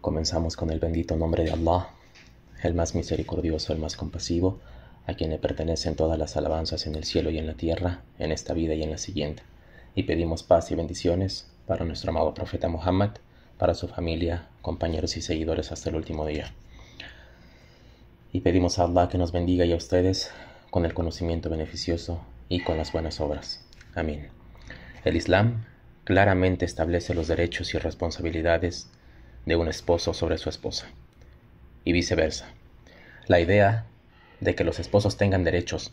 Comenzamos con el bendito nombre de Allah, el más misericordioso, el más compasivo, a quien le pertenecen todas las alabanzas en el cielo y en la tierra, en esta vida y en la siguiente. Y pedimos paz y bendiciones para nuestro amado profeta Muhammad, para su familia, compañeros y seguidores hasta el último día. Y pedimos a Allah que nos bendiga y a ustedes con el conocimiento beneficioso y con las buenas obras. Amén. El Islam claramente establece los derechos y responsabilidades de un esposo sobre su esposa, y viceversa. La idea de que los esposos tengan derechos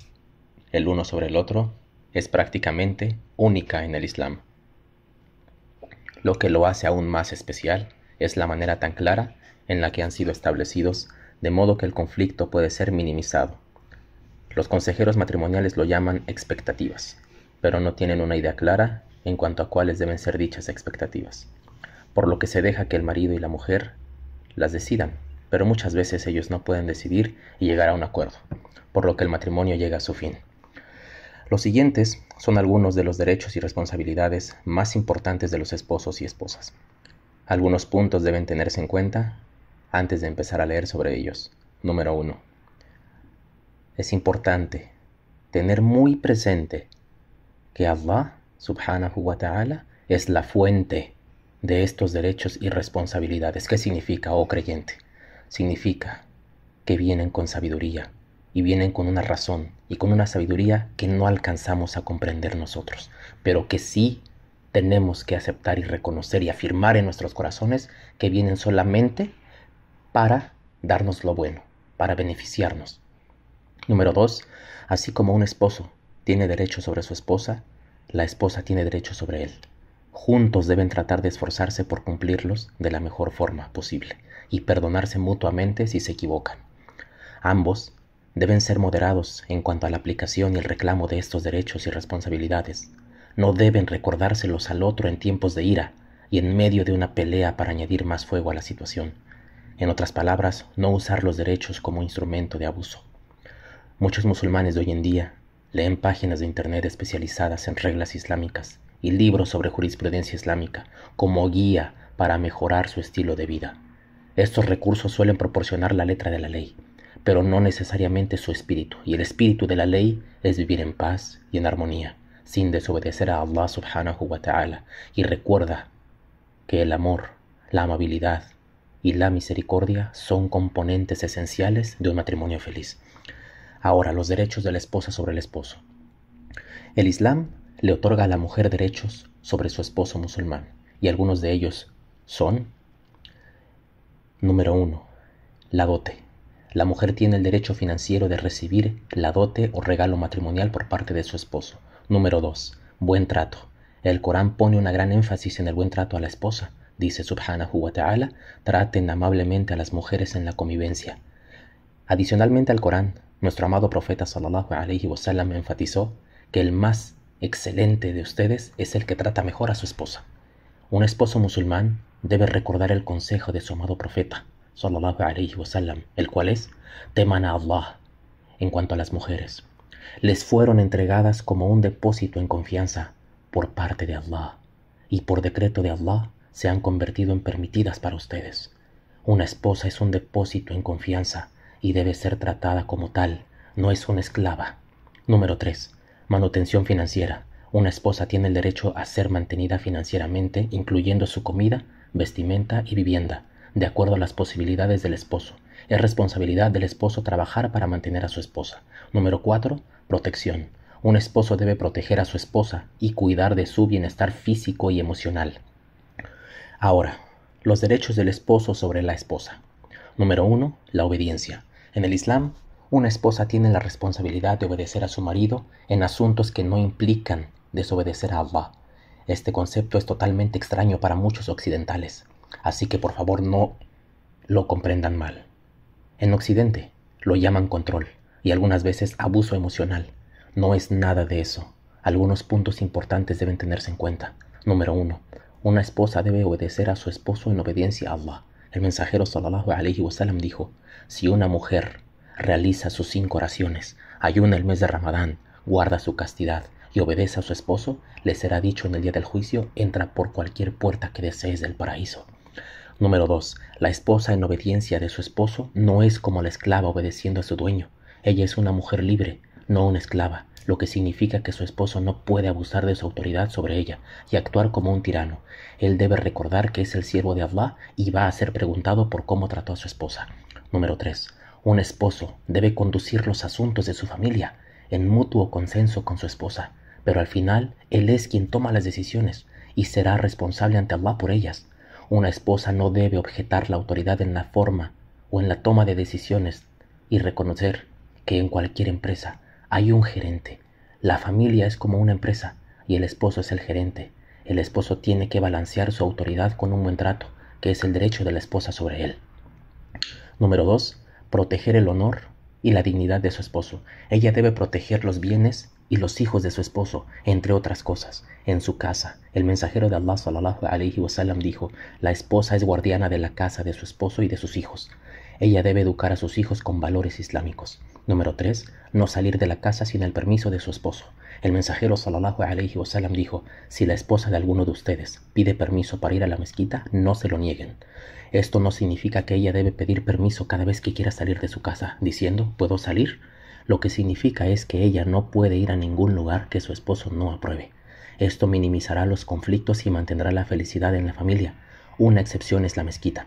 el uno sobre el otro es prácticamente única en el Islam. Lo que lo hace aún más especial es la manera tan clara en la que han sido establecidos, de modo que el conflicto puede ser minimizado. Los consejeros matrimoniales lo llaman expectativas, pero no tienen una idea clara en cuanto a cuáles deben ser dichas expectativas por lo que se deja que el marido y la mujer las decidan, pero muchas veces ellos no pueden decidir y llegar a un acuerdo, por lo que el matrimonio llega a su fin. Los siguientes son algunos de los derechos y responsabilidades más importantes de los esposos y esposas. Algunos puntos deben tenerse en cuenta antes de empezar a leer sobre ellos. Número 1. Es importante tener muy presente que Allah subhanahu wa ta'ala es la fuente de estos derechos y responsabilidades. ¿Qué significa, oh creyente? Significa que vienen con sabiduría y vienen con una razón y con una sabiduría que no alcanzamos a comprender nosotros, pero que sí tenemos que aceptar y reconocer y afirmar en nuestros corazones que vienen solamente para darnos lo bueno, para beneficiarnos. Número dos, así como un esposo tiene derecho sobre su esposa, la esposa tiene derecho sobre él. Juntos deben tratar de esforzarse por cumplirlos de la mejor forma posible y perdonarse mutuamente si se equivocan. Ambos deben ser moderados en cuanto a la aplicación y el reclamo de estos derechos y responsabilidades. No deben recordárselos al otro en tiempos de ira y en medio de una pelea para añadir más fuego a la situación. En otras palabras, no usar los derechos como instrumento de abuso. Muchos musulmanes de hoy en día leen páginas de Internet especializadas en reglas islámicas y libros sobre jurisprudencia islámica como guía para mejorar su estilo de vida. Estos recursos suelen proporcionar la letra de la ley, pero no necesariamente su espíritu, y el espíritu de la ley es vivir en paz y en armonía, sin desobedecer a Allah subhanahu wa ta'ala, y recuerda que el amor, la amabilidad y la misericordia son componentes esenciales de un matrimonio feliz. Ahora, los derechos de la esposa sobre el esposo. El Islam le otorga a la mujer derechos sobre su esposo musulmán, y algunos de ellos son, número 1, la dote. La mujer tiene el derecho financiero de recibir la dote o regalo matrimonial por parte de su esposo. Número 2, buen trato. El Corán pone una gran énfasis en el buen trato a la esposa. Dice Subhanahu wa ta'ala, traten amablemente a las mujeres en la convivencia. Adicionalmente al Corán, nuestro amado profeta sallallahu alaihi wasallam enfatizó que el más excelente de ustedes es el que trata mejor a su esposa. Un esposo musulmán debe recordar el consejo de su amado profeta, sallallahu alayhi wasallam, el cual es, teman a Allah. En cuanto a las mujeres, les fueron entregadas como un depósito en confianza por parte de Allah, y por decreto de Allah se han convertido en permitidas para ustedes. Una esposa es un depósito en confianza y debe ser tratada como tal, no es una esclava. Número 3. Manutención financiera. Una esposa tiene el derecho a ser mantenida financieramente, incluyendo su comida, vestimenta y vivienda, de acuerdo a las posibilidades del esposo. Es responsabilidad del esposo trabajar para mantener a su esposa. Número 4. Protección. Un esposo debe proteger a su esposa y cuidar de su bienestar físico y emocional. Ahora, los derechos del esposo sobre la esposa. Número 1. La obediencia. En el Islam, una esposa tiene la responsabilidad de obedecer a su marido en asuntos que no implican desobedecer a Allah. Este concepto es totalmente extraño para muchos occidentales, así que por favor no lo comprendan mal. En Occidente lo llaman control y algunas veces abuso emocional. No es nada de eso. Algunos puntos importantes deben tenerse en cuenta. Número 1. Una esposa debe obedecer a su esposo en obediencia a Allah. El mensajero sallallahu alaihi wasallam dijo: Si una mujer realiza sus cinco oraciones, ayuna el mes de Ramadán, guarda su castidad y obedece a su esposo, le será dicho en el día del juicio, entra por cualquier puerta que desees del paraíso. Número 2. La esposa en obediencia de su esposo no es como la esclava obedeciendo a su dueño. Ella es una mujer libre, no una esclava, lo que significa que su esposo no puede abusar de su autoridad sobre ella y actuar como un tirano. Él debe recordar que es el siervo de Allah y va a ser preguntado por cómo trató a su esposa. Número 3. Un esposo debe conducir los asuntos de su familia en mutuo consenso con su esposa, pero al final él es quien toma las decisiones y será responsable ante Allah por ellas. Una esposa no debe objetar la autoridad en la forma o en la toma de decisiones y reconocer que en cualquier empresa hay un gerente. La familia es como una empresa y el esposo es el gerente. El esposo tiene que balancear su autoridad con un buen trato, que es el derecho de la esposa sobre él. Número 2 proteger el honor y la dignidad de su esposo. Ella debe proteger los bienes y los hijos de su esposo, entre otras cosas, en su casa. El mensajero de Allah sallallahu wasallam dijo: "La esposa es guardiana de la casa de su esposo y de sus hijos. Ella debe educar a sus hijos con valores islámicos." Número 3. No salir de la casa sin el permiso de su esposo. El mensajero sallallahu alaihi wasallam dijo, si la esposa de alguno de ustedes pide permiso para ir a la mezquita, no se lo nieguen. Esto no significa que ella debe pedir permiso cada vez que quiera salir de su casa, diciendo, ¿puedo salir? Lo que significa es que ella no puede ir a ningún lugar que su esposo no apruebe. Esto minimizará los conflictos y mantendrá la felicidad en la familia. Una excepción es la mezquita,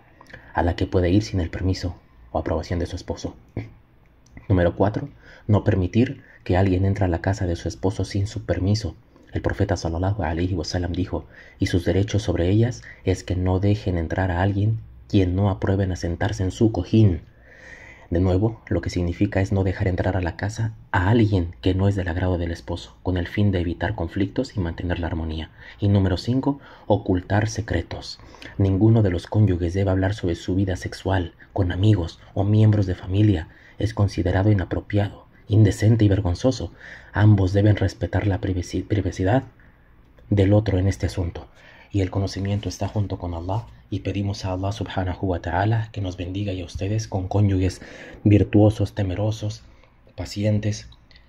a la que puede ir sin el permiso o aprobación de su esposo. Número 4. No permitir que alguien entre a la casa de su esposo sin su permiso. El profeta sallallahu alaihi wasallam dijo, y sus derechos sobre ellas es que no dejen entrar a alguien quien no aprueben a sentarse en su cojín. De nuevo, lo que significa es no dejar entrar a la casa a alguien que no es del agrado del esposo, con el fin de evitar conflictos y mantener la armonía. Y número 5, ocultar secretos. Ninguno de los cónyuges debe hablar sobre su vida sexual con amigos o miembros de familia, es considerado inapropiado, indecente y vergonzoso. Ambos deben respetar la privacidad del otro en este asunto. Y el conocimiento está junto con Allah y pedimos a Allah subhanahu wa ta'ala que nos bendiga y a ustedes con cónyuges virtuosos, temerosos, pacientes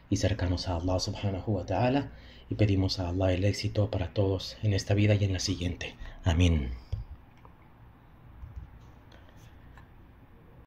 y cercanos a Allah subhanahu wa ta'ala y pedimos a Allah el éxito para todos en esta vida y en la siguiente. Amén.